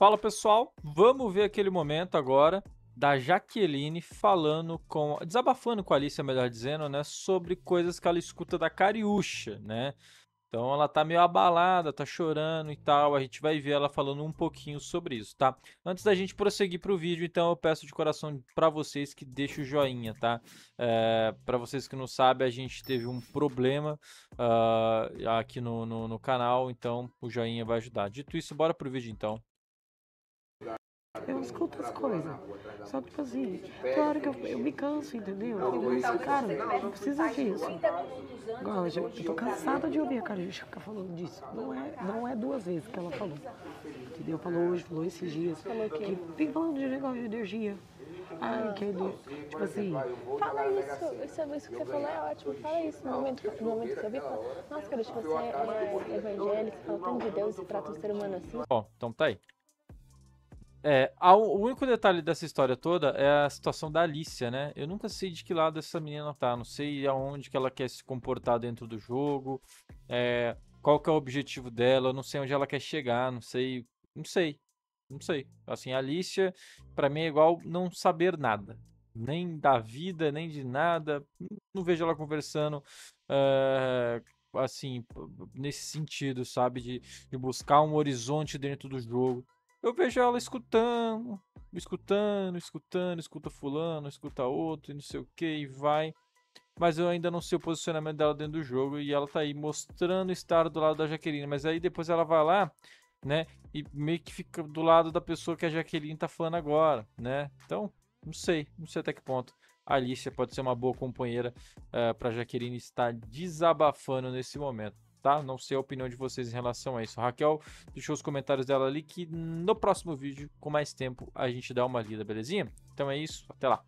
Fala pessoal, vamos ver aquele momento agora da Jaqueline falando com, desabafando com a Alice melhor dizendo, né, sobre coisas que ela escuta da Cariúcha, né? Então ela tá meio abalada, tá chorando e tal. A gente vai ver ela falando um pouquinho sobre isso, tá? Antes da gente prosseguir pro vídeo, então eu peço de coração para vocês que deixem o joinha, tá? É, para vocês que não sabem, a gente teve um problema uh, aqui no, no, no canal, então o joinha vai ajudar. Dito isso, bora pro vídeo então eu escuto as coisas. Só que, tipo assim, tem hora que eu, eu me canso, entendeu? Eu assim, digo, isso, cara, não precisa disso. Agora, eu tô cansada de ouvir a Cariúcha ficar falando disso. Não é, não é duas vezes que ela falou. Entendeu? Falou hoje, falou esses dias. Falou que tem falando de negócio de energia. Ai, que ele, é tipo assim, fala isso, isso, isso que você falou é ótimo, fala isso. No momento, no momento que eu vi, fala, nossa, cara, você é, evangélico, fala tanto de Deus e trata o ser humano assim. Ó, oh, então tá aí. É, a, o único detalhe dessa história toda é a situação da Alicia, né? Eu nunca sei de que lado essa menina tá, não sei aonde que ela quer se comportar dentro do jogo, é, qual que é o objetivo dela, eu não sei onde ela quer chegar, não sei, não sei, não sei. Assim, a Alicia, para mim é igual não saber nada, nem da vida, nem de nada, não vejo ela conversando. Ah, assim, nesse sentido, sabe? De, de buscar um horizonte dentro do jogo. Eu vejo ela escutando, escutando, escutando, escuta fulano, escuta outro, e não sei o que, e vai. Mas eu ainda não sei o posicionamento dela dentro do jogo. E ela tá aí mostrando estar do lado da Jaqueline. Mas aí depois ela vai lá, né? E meio que fica do lado da pessoa que a Jaqueline tá falando agora, né? Então, não sei, não sei até que ponto. A Alicia pode ser uma boa companheira uh, eh, para Jaqueline estar desabafando nesse momento tá? Não sei a opinião de vocês em relação a isso. A Raquel deixou os comentários dela ali que no próximo vídeo, com mais tempo, a gente dá uma lida, belezinha? Então é isso, até lá.